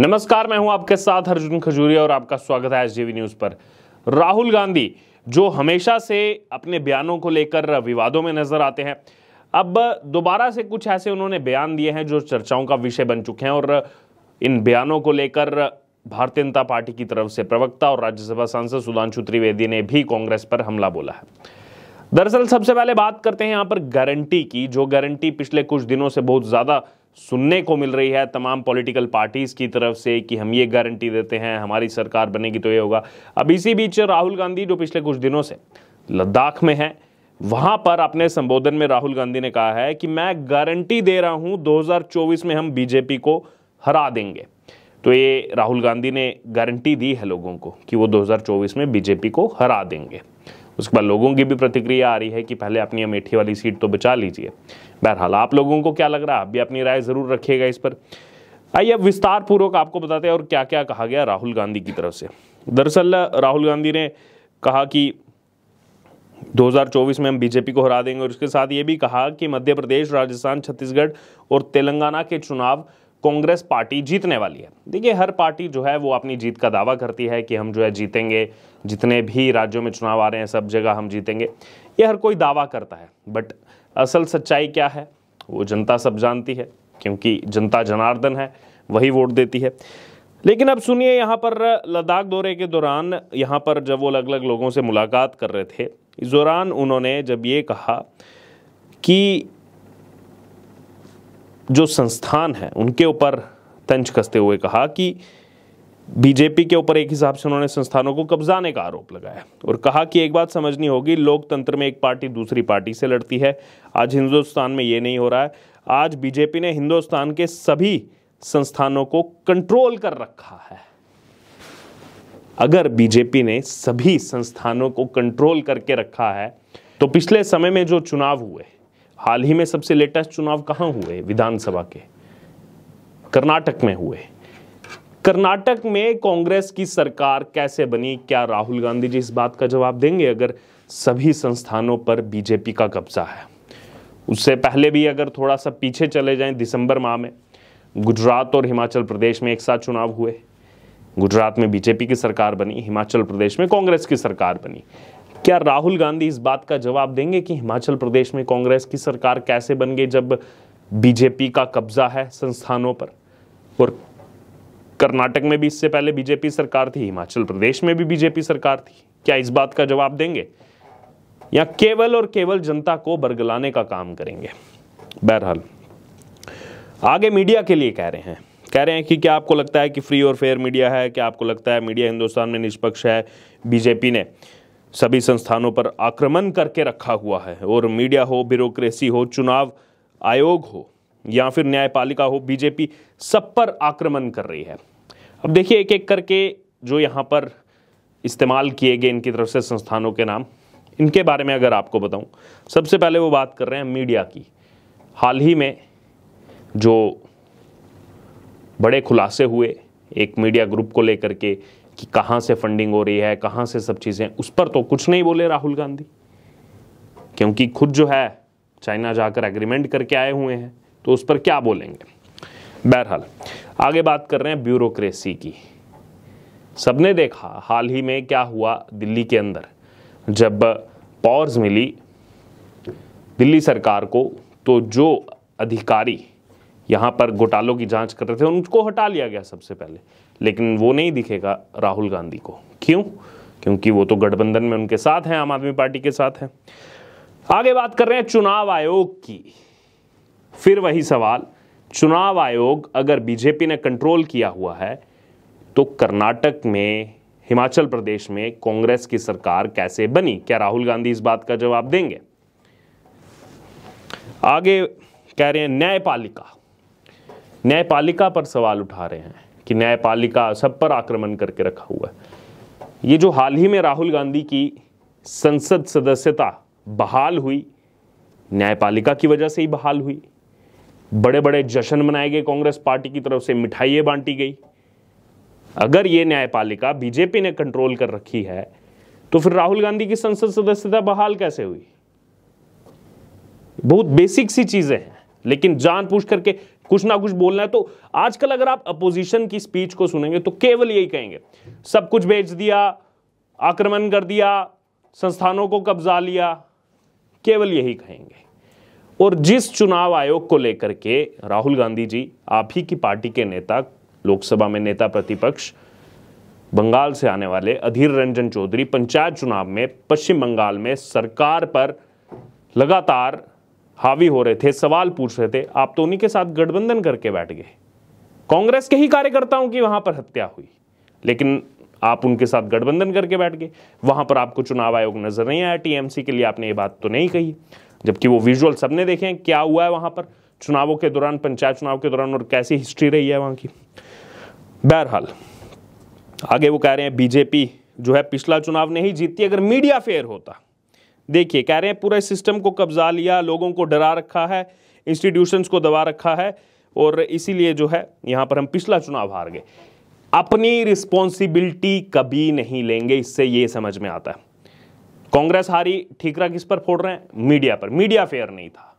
नमस्कार मैं हूं आपके साथ अर्जुन खजूरिया और आपका स्वागत है एसजीवी न्यूज पर राहुल गांधी जो हमेशा से अपने बयानों को लेकर विवादों में नजर आते हैं अब दोबारा से कुछ ऐसे उन्होंने बयान दिए हैं जो चर्चाओं का विषय बन चुके हैं और इन बयानों को लेकर भारतीय जनता पार्टी की तरफ से प्रवक्ता और राज्यसभा सांसद सुधांशु त्रिवेदी ने भी कांग्रेस पर हमला बोला है दरअसल सबसे पहले बात करते हैं यहाँ पर गारंटी की जो गारंटी पिछले कुछ दिनों से बहुत ज़्यादा सुनने को मिल रही है तमाम पॉलिटिकल पार्टीज़ की तरफ से कि हम ये गारंटी देते हैं हमारी सरकार बनेगी तो ये होगा अब इसी बीच राहुल गांधी जो पिछले कुछ दिनों से लद्दाख में हैं वहां पर अपने संबोधन में राहुल गांधी ने कहा है कि मैं गारंटी दे रहा हूं 2024 में हम बीजेपी को हरा देंगे तो ये राहुल गांधी ने गारंटी दी है लोगों को कि वो 2024 में बीजेपी को हरा देंगे उसके बाद लोगों की भी प्रतिक्रिया आ रही है कि पहले अपनी अमेठी वाली सीट तो बचा लीजिए बहरहाल आप लोगों को क्या लग रहा है आप भी अपनी राय ज़रूर रखिएगा इस पर आइए अब विस्तार पूर्वक आपको बताते हैं और क्या क्या कहा गया राहुल गांधी की तरफ से दरअसल राहुल गांधी ने कहा कि 2024 में हम बीजेपी को हरा देंगे और उसके साथ ये भी कहा कि मध्य प्रदेश राजस्थान छत्तीसगढ़ और तेलंगाना के चुनाव कांग्रेस पार्टी जीतने वाली है देखिए हर पार्टी जो है वो अपनी जीत का दावा करती है कि हम जो है जीतेंगे जितने भी राज्यों में चुनाव आ रहे हैं सब जगह हम जीतेंगे ये हर कोई दावा करता है बट असल सच्चाई क्या है वो जनता सब जानती है क्योंकि जनता जनार्दन है वही वोट देती है लेकिन अब सुनिए यहाँ पर लद्दाख दौरे के दौरान यहाँ पर जब वो अलग अलग लोगों से मुलाकात कर रहे थे इस दौरान उन्होंने जब ये कहा कि जो संस्थान है उनके ऊपर तंज कसते हुए कहा कि बीजेपी के ऊपर एक हिसाब से उन्होंने संस्थानों को कब्जाने का आरोप लगाया और कहा कि एक बात समझनी होगी लोकतंत्र में एक पार्टी दूसरी पार्टी से लड़ती है आज हिंदुस्तान में ये नहीं हो रहा है आज बीजेपी ने हिंदुस्तान के सभी संस्थानों को कंट्रोल कर रखा है अगर बीजेपी ने सभी संस्थानों को कंट्रोल करके रखा है तो पिछले समय में जो चुनाव हुए हाल ही में सबसे लेटेस्ट चुनाव कहां हुए विधानसभा के कर्नाटक में हुए कर्नाटक में कांग्रेस की सरकार कैसे बनी क्या राहुल गांधी जी इस बात का जवाब देंगे अगर सभी संस्थानों पर बीजेपी का कब्जा है उससे पहले भी अगर थोड़ा सा पीछे चले जाएं दिसंबर माह में गुजरात और हिमाचल प्रदेश में एक साथ चुनाव हुए गुजरात में बीजेपी की सरकार बनी हिमाचल प्रदेश में कांग्रेस की सरकार बनी क्या राहुल गांधी इस बात का जवाब देंगे कि हिमाचल प्रदेश में कांग्रेस की सरकार कैसे बन गई जब बीजेपी का कब्जा है संस्थानों पर और कर्नाटक में भी इससे पहले बीजेपी सरकार थी हिमाचल प्रदेश में भी बीजेपी सरकार थी क्या इस बात का जवाब देंगे या केवल और केवल जनता को बरगलाने का काम करेंगे बहरहाल आगे मीडिया के लिए कह रहे हैं कह रहे हैं कि क्या आपको लगता है कि फ्री और फेयर मीडिया है क्या आपको लगता है मीडिया हिंदुस्तान में निष्पक्ष है बीजेपी ने सभी संस्थानों पर आक्रमण करके रखा हुआ है और मीडिया हो ब्यूरोक्रेसी हो चुनाव आयोग हो या फिर न्यायपालिका हो बीजेपी सब पर आक्रमण कर रही है अब देखिए एक एक करके जो यहाँ पर इस्तेमाल किए गए इनकी तरफ से संस्थानों के नाम इनके बारे में अगर आपको बताऊं सबसे पहले वो बात कर रहे हैं मीडिया की हाल ही में जो बड़े खुलासे हुए एक मीडिया ग्रुप को लेकर के कि कहाँ से फंडिंग हो रही है कहाँ से सब चीज़ें उस पर तो कुछ नहीं बोले राहुल गांधी क्योंकि खुद जो है चाइना जाकर एग्रीमेंट करके आए हुए हैं तो उस पर क्या बोलेंगे बहरहाल आगे बात कर रहे हैं ब्यूरोक्रेसी की सबने देखा हाल ही में क्या हुआ दिल्ली के अंदर जब पॉर्स मिली दिल्ली सरकार को तो जो अधिकारी यहाँ पर घोटालों की जांच कर रहे थे उनको हटा लिया गया सबसे पहले लेकिन वो नहीं दिखेगा राहुल गांधी को क्यों क्योंकि वो तो गठबंधन में उनके साथ हैं आम आदमी पार्टी के साथ हैं आगे बात कर रहे हैं चुनाव आयोग की फिर वही सवाल चुनाव आयोग अगर बीजेपी ने कंट्रोल किया हुआ है तो कर्नाटक में हिमाचल प्रदेश में कांग्रेस की सरकार कैसे बनी क्या राहुल गांधी इस बात का जवाब देंगे आगे कह रहे हैं न्यायपालिका न्यायपालिका पर सवाल उठा रहे हैं कि न्यायपालिका सब पर आक्रमण करके रखा हुआ है ये जो हाल ही में राहुल गांधी की संसद सदस्यता बहाल हुई न्यायपालिका की वजह से ही बहाल हुई बड़े बड़े जश्न मनाए गए कांग्रेस पार्टी की तरफ से मिठाइए बांटी गई अगर ये न्यायपालिका बीजेपी ने कंट्रोल कर रखी है तो फिर राहुल गांधी की संसद सदस्यता बहाल कैसे हुई बहुत बेसिक सी चीजें हैं लेकिन जान पूछ करके कुछ ना कुछ बोलना है तो आजकल अगर आप अपोजिशन की स्पीच को सुनेंगे तो केवल यही कहेंगे सब कुछ बेच दिया आक्रमण कर दिया संस्थानों को कब्जा लिया केवल यही कहेंगे और जिस चुनाव आयोग को लेकर के राहुल गांधी जी आप ही की पार्टी के नेता लोकसभा में नेता प्रतिपक्ष बंगाल से आने वाले अधीर रंजन चौधरी पंचायत चुनाव में पश्चिम बंगाल में सरकार पर लगातार हावी हो रहे थे सवाल पूछ रहे थे आप तो उन्हीं के साथ गठबंधन करके बैठ गए कांग्रेस के ही कार्यकर्ताओं की वहां पर हत्या हुई लेकिन आप उनके साथ गठबंधन करके बैठ गए वहां पर आपको चुनाव आयोग नजर नहीं आया टीएमसी के लिए आपने ये बात तो नहीं कही जबकि वो विजुअल सबने देखे हैं क्या हुआ है वहां पर चुनावों के दौरान पंचायत चुनाव के दौरान और कैसी हिस्ट्री रही है वहां की बहरहाल आगे वो कह रहे हैं बीजेपी जो है पिछला चुनाव नहीं जीतती अगर मीडिया फेयर होता देखिए कह रहे हैं पूरे सिस्टम को कब्जा लिया लोगों को डरा रखा है इंस्टीट्यूशंस को दबा रखा है और इसीलिए जो है यहां पर हम पिछला चुनाव हार गए अपनी रिस्पॉन्सिबिलिटी कभी नहीं लेंगे इससे ये समझ में आता है कांग्रेस हारी ठीकरा किस पर फोड़ रहे हैं मीडिया पर मीडिया फेयर नहीं था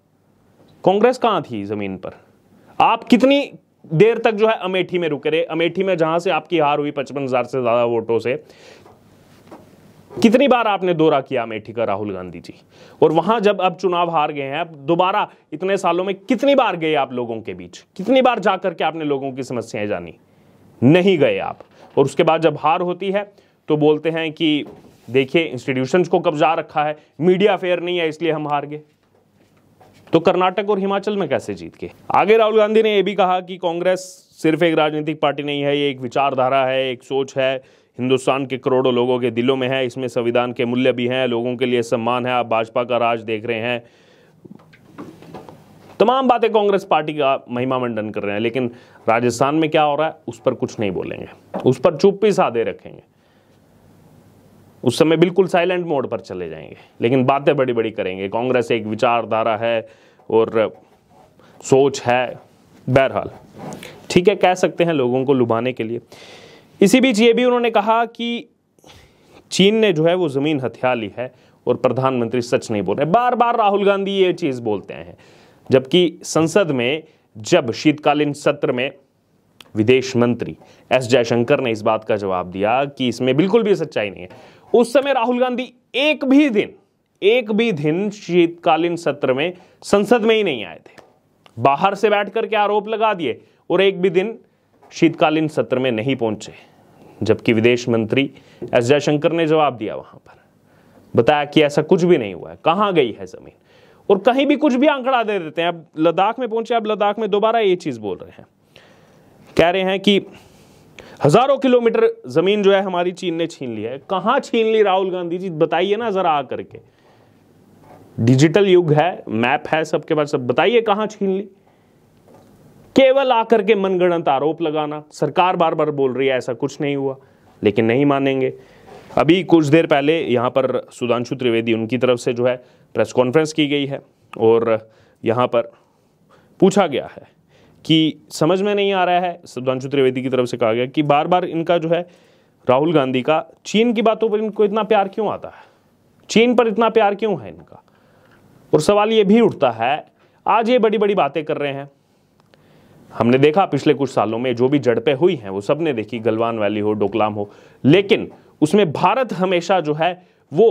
कांग्रेस कहां थी जमीन पर आप कितनी देर तक जो है अमेठी में रुके रहे अमेठी में जहां से आपकी हार हुई पचपन हजार से ज्यादा वोटों से कितनी बार आपने दौरा किया अमेठी का राहुल गांधी जी और वहां जब अब चुनाव हार गए हैं दोबारा इतने सालों में कितनी बार गए आप लोगों के बीच कितनी बार जाकर के आपने लोगों की समस्याएं जानी नहीं गए आप और उसके बाद जब हार होती है तो बोलते हैं कि देखिए इंस्टीट्यूशंस को कब्जा रखा है मीडिया फेयर नहीं है इसलिए हम हार गए तो कर्नाटक और हिमाचल में कैसे जीत गए आगे राहुल गांधी ने यह भी कहा कि कांग्रेस सिर्फ एक राजनीतिक पार्टी नहीं है ये एक विचारधारा है एक सोच है हिंदुस्तान के करोड़ों लोगों के दिलों में है इसमें संविधान के मूल्य भी हैं लोगों के लिए सम्मान है आप भाजपा का राज देख रहे हैं तमाम बातें कांग्रेस पार्टी का महिमा मंडन कर रहे हैं लेकिन राजस्थान में क्या हो रहा है उस पर कुछ नहीं बोलेंगे उस पर चुप्पी साधे रखेंगे उस समय बिल्कुल साइलेंट मोड पर चले जाएंगे लेकिन बातें बड़ी बड़ी करेंगे कांग्रेस एक विचारधारा है और सोच है बहरहाल ठीक है कह सकते हैं लोगों को लुभाने के लिए इसी बीच ये भी उन्होंने कहा कि चीन ने जो है वो ज़मीन हथिया ली है और प्रधानमंत्री सच नहीं बोल रहे बार बार राहुल गांधी ये चीज़ बोलते हैं जबकि संसद में जब शीतकालीन सत्र में विदेश मंत्री एस जयशंकर ने इस बात का जवाब दिया कि इसमें बिल्कुल भी सच्चाई नहीं है उस समय राहुल गांधी एक भी दिन एक भी दिन शीतकालीन सत्र में संसद में ही नहीं आए थे बाहर से बैठ करके आरोप लगा दिए और एक भी दिन शीतकालीन सत्र में नहीं पहुंचे जबकि विदेश मंत्री एस जयशंकर ने जवाब दिया वहां पर बताया कि ऐसा कुछ भी नहीं हुआ है कहां गई है जमीन और कहीं भी कुछ भी आंकड़ा दे देते हैं अब लद्दाख में पहुंचे अब लद्दाख में दोबारा ये चीज़ बोल रहे हैं कह रहे हैं कि हजारों किलोमीटर जमीन जो है हमारी चीन ने छीन ली है कहां छीन ली राहुल गांधी जी बताइए ना जरा आ करके डिजिटल युग है मैप है सबके पास सब बताइए कहां छीन ली केवल आकर के मनगणत आरोप लगाना सरकार बार बार बोल रही है ऐसा कुछ नहीं हुआ लेकिन नहीं मानेंगे अभी कुछ देर पहले यहां पर सुधांशु त्रिवेदी उनकी तरफ से जो है प्रेस कॉन्फ्रेंस की गई है और यहाँ पर पूछा गया है कि समझ में नहीं आ रहा है सुधांशु त्रिवेदी की तरफ से कहा गया कि बार बार इनका जो है राहुल गांधी का चीन की बातों पर इनको इतना प्यार क्यों आता है चीन पर इतना प्यार क्यों है इनका और सवाल ये भी उठता है आज ये बड़ी बड़ी बातें कर रहे हैं हमने देखा पिछले कुछ सालों में जो भी जड़पें हुई हैं वो सबने देखी गलवान वैली हो डोकलाम हो लेकिन उसमें भारत हमेशा जो है वो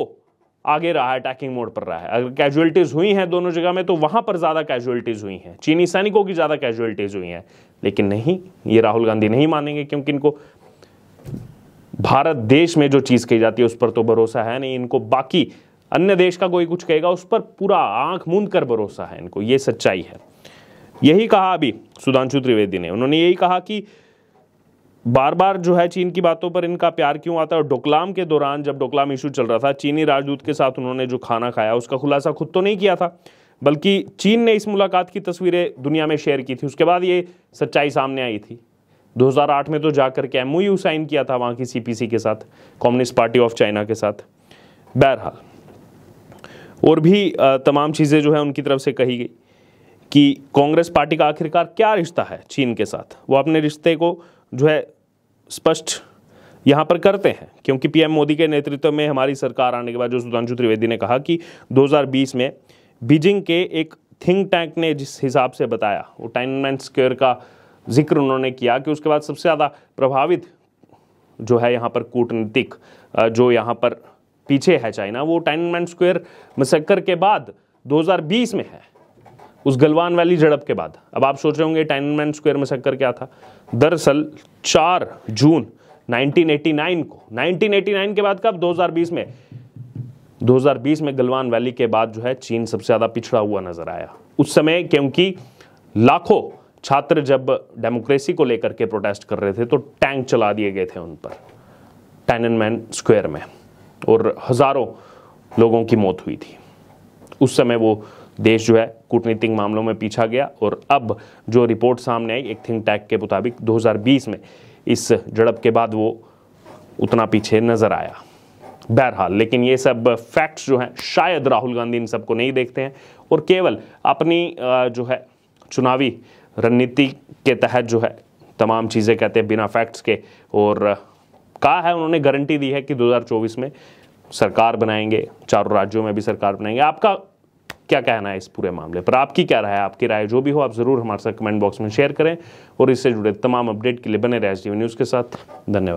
आगे रहा है अटैकिंग मोड पर रहा है अगर कैजुअलिटीज़ हुई हैं दोनों जगह में तो वहां पर ज़्यादा कैजुअलिटीज़ हुई हैं चीनी सैनिकों की ज़्यादा कैजुअलिटीज़ हुई हैं लेकिन नहीं ये राहुल गांधी नहीं मानेंगे क्योंकि इनको भारत देश में जो चीज़ कही जाती है उस पर तो भरोसा है नहीं इनको बाकी अन्य देश का कोई कुछ कहेगा उस पर पूरा आंख मूंद कर भरोसा है इनको ये सच्चाई है यही कहा अभी सुधांशु त्रिवेदी ने उन्होंने यही कहा कि बार बार जो है चीन की बातों पर इनका प्यार क्यों आता है और डोकलाम के दौरान जब डोकलाम इशू चल रहा था चीनी राजदूत के साथ उन्होंने जो खाना खाया उसका खुलासा खुद तो नहीं किया था बल्कि चीन ने इस मुलाकात की तस्वीरें दुनिया में शेयर की थी उसके बाद ये सच्चाई सामने आई थी 2008 में तो जाकर के एम साइन किया था वहाँ की सीपीसी के साथ कम्युनिस्ट पार्टी ऑफ चाइना के साथ बहरहाल और भी तमाम चीज़ें जो है उनकी तरफ से कही गई कि कांग्रेस पार्टी का आखिरकार क्या रिश्ता है चीन के साथ वो अपने रिश्ते को जो है स्पष्ट यहाँ पर करते हैं क्योंकि पीएम मोदी के नेतृत्व में हमारी सरकार आने के बाद जो सुधांशु त्रिवेदी ने कहा कि 2020 में बीजिंग के एक थिंक टैंक ने जिस हिसाब से बताया वो टाइनमैन स्क्वेयर का जिक्र उन्होंने किया कि उसके बाद सबसे ज़्यादा प्रभावित जो है यहाँ पर कूटनीतिक जो यहाँ पर पीछे है चाइना वो टाइनमैन स्क्वेयर मसक्कर के बाद 2020 में है उस गलवान वैली झड़प के बाद अब आप सोच रहे होंगे टाइनमैन स्क्वायर में चक्कर क्या था दरअसल 4 जून 1989 को 1989 के बाद कब 2020 में 2020 में गलवान वैली के बाद जो है चीन सबसे ज़्यादा पिछड़ा हुआ नजर आया उस समय क्योंकि लाखों छात्र जब डेमोक्रेसी को लेकर के प्रोटेस्ट कर रहे थे तो टैंक चला दिए गए थे उन पर टैनमैन स्क्वायर में और हज़ारों लोगों की मौत हुई थी उस समय वो देश जो है कूटनीतिक मामलों में पीछा गया और अब जो रिपोर्ट सामने आई एक थिंक टैक के मुताबिक 2020 में इस झड़प के बाद वो उतना पीछे नज़र आया बहरहाल लेकिन ये सब फैक्ट्स जो हैं शायद राहुल गांधी इन सबको नहीं देखते हैं और केवल अपनी जो है चुनावी रणनीति के तहत जो है तमाम चीज़ें कहते हैं बिना फैक्ट्स के और कहा है उन्होंने गारंटी दी है कि 2024 में सरकार बनाएंगे चारों राज्यों में भी सरकार बनाएंगे आपका क्या कहना है इस पूरे मामले पर आपकी क्या राय है आपकी राय जो भी हो आप ज़रूर हमारे साथ कमेंट बॉक्स में शेयर करें और इससे जुड़े तमाम अपडेट के लिए बने रहे एस न्यूज़ के साथ धन्यवाद